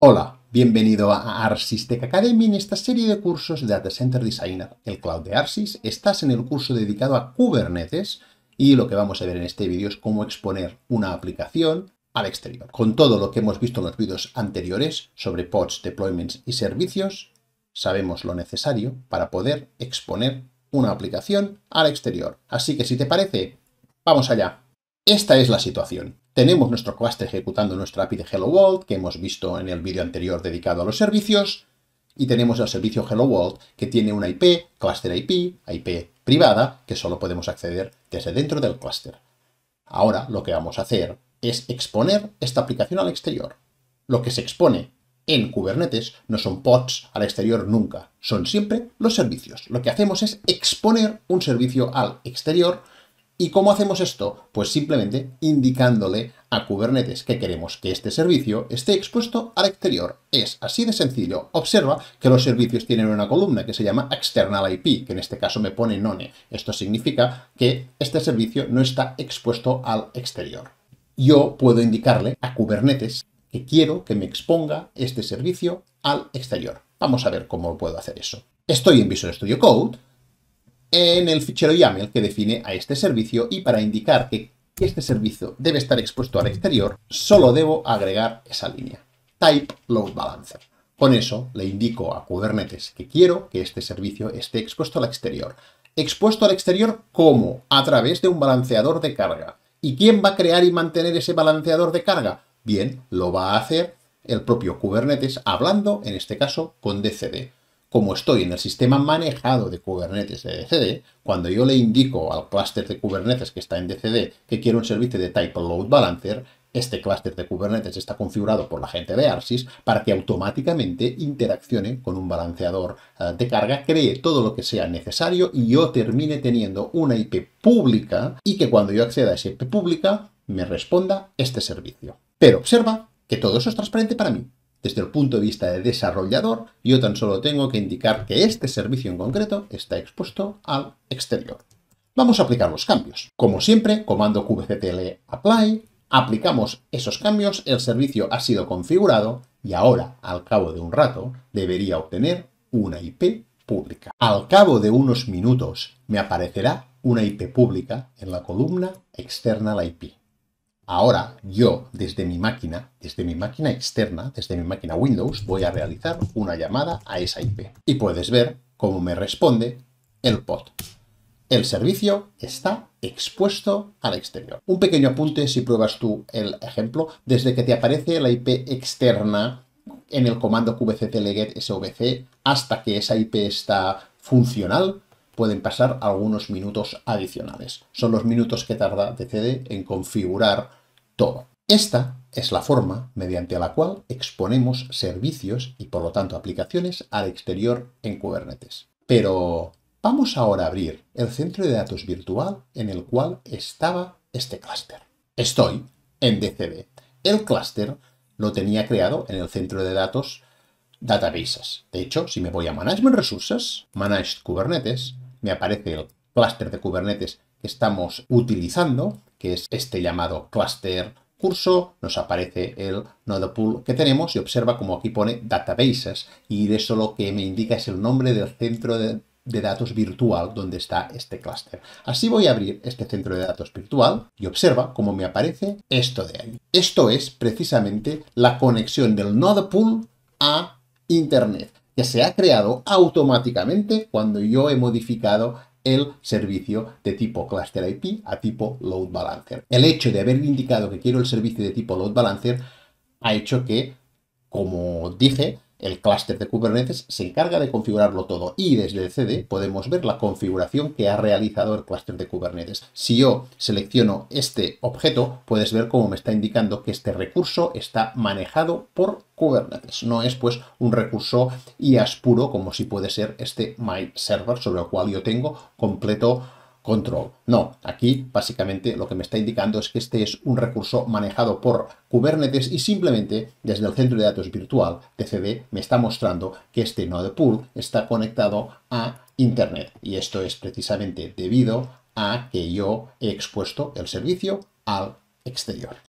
Hola, bienvenido a Arsys Tech Academy en esta serie de cursos de Data Center Designer, el cloud de Arsys. Estás en el curso dedicado a Kubernetes y lo que vamos a ver en este vídeo es cómo exponer una aplicación al exterior. Con todo lo que hemos visto en los vídeos anteriores sobre pods, deployments y servicios, sabemos lo necesario para poder exponer una aplicación al exterior. Así que si te parece, vamos allá. Esta es la situación. Tenemos nuestro cluster ejecutando nuestra API de Hello World, que hemos visto en el vídeo anterior dedicado a los servicios, y tenemos el servicio Hello World, que tiene una IP, cluster IP, IP privada, que solo podemos acceder desde dentro del cluster. Ahora lo que vamos a hacer es exponer esta aplicación al exterior. Lo que se expone en Kubernetes no son pods al exterior nunca, son siempre los servicios. Lo que hacemos es exponer un servicio al exterior. ¿Y cómo hacemos esto? Pues simplemente indicándole a Kubernetes que queremos que este servicio esté expuesto al exterior. Es así de sencillo. Observa que los servicios tienen una columna que se llama External IP, que en este caso me pone None. Esto significa que este servicio no está expuesto al exterior. Yo puedo indicarle a Kubernetes que quiero que me exponga este servicio al exterior. Vamos a ver cómo puedo hacer eso. Estoy en Visual Studio Code, en el fichero YAML que define a este servicio y para indicar que este servicio debe estar expuesto al exterior, solo debo agregar esa línea. Type Load Balancer. Con eso le indico a Kubernetes que quiero que este servicio esté expuesto al exterior. ¿Expuesto al exterior cómo? A través de un balanceador de carga. ¿Y quién va a crear y mantener ese balanceador de carga? Bien, lo va a hacer el propio Kubernetes hablando, en este caso, con DCD como estoy en el sistema manejado de Kubernetes de DCD, cuando yo le indico al clúster de Kubernetes que está en DCD que quiero un servicio de Type Load Balancer, este clúster de Kubernetes está configurado por la gente de Arsis para que automáticamente interaccione con un balanceador eh, de carga, cree todo lo que sea necesario y yo termine teniendo una IP pública y que cuando yo acceda a esa IP pública me responda este servicio. Pero observa que todo eso es transparente para mí. Desde el punto de vista de desarrollador, yo tan solo tengo que indicar que este servicio en concreto está expuesto al exterior. Vamos a aplicar los cambios. Como siempre, comando kubectl apply, aplicamos esos cambios, el servicio ha sido configurado y ahora, al cabo de un rato, debería obtener una IP pública. Al cabo de unos minutos me aparecerá una IP pública en la columna externa la IP. Ahora yo desde mi máquina, desde mi máquina externa, desde mi máquina Windows, voy a realizar una llamada a esa IP. Y puedes ver cómo me responde el pod. El servicio está expuesto al exterior. Un pequeño apunte si pruebas tú el ejemplo. Desde que te aparece la IP externa en el comando QVC svc hasta que esa IP está funcional, pueden pasar algunos minutos adicionales. Son los minutos que tarda DCD en configurar todo. Esta es la forma mediante la cual exponemos servicios y por lo tanto aplicaciones al exterior en Kubernetes. Pero vamos ahora a abrir el centro de datos virtual en el cual estaba este clúster. Estoy en DCD. El clúster lo tenía creado en el centro de datos databases. De hecho, si me voy a Management Resources, Managed Kubernetes, me aparece el clúster de Kubernetes que estamos utilizando, que es este llamado cluster curso, nos aparece el nodo pool que tenemos y observa como aquí pone databases y de eso lo que me indica es el nombre del centro de, datos virtual donde está este clúster. Así voy a abrir este centro de datos virtual y observa cómo me aparece esto de ahí. Esto es precisamente la conexión del nodo pool a Internet que se ha creado automáticamente cuando yo he modificado el servicio de tipo Cluster IP a tipo Load Balancer. El hecho de haber indicado que quiero el servicio de tipo Load Balancer ha hecho que, como dije, el clúster de Kubernetes se encarga de configurarlo todo y desde el CD podemos ver la configuración que ha realizado el clúster de Kubernetes. Si yo selecciono este objeto, puedes ver cómo me está indicando que este recurso está manejado por Kubernetes. No es pues un recurso IaaS puro como si puede ser este MyServer sobre el cual yo tengo completo control. No, aquí básicamente lo que me está indicando es que este es un recurso manejado por Kubernetes y simplemente desde el centro de datos virtual TCD me está mostrando que este node pool está conectado a Internet. Y esto es precisamente debido a que yo he expuesto el servicio al exterior.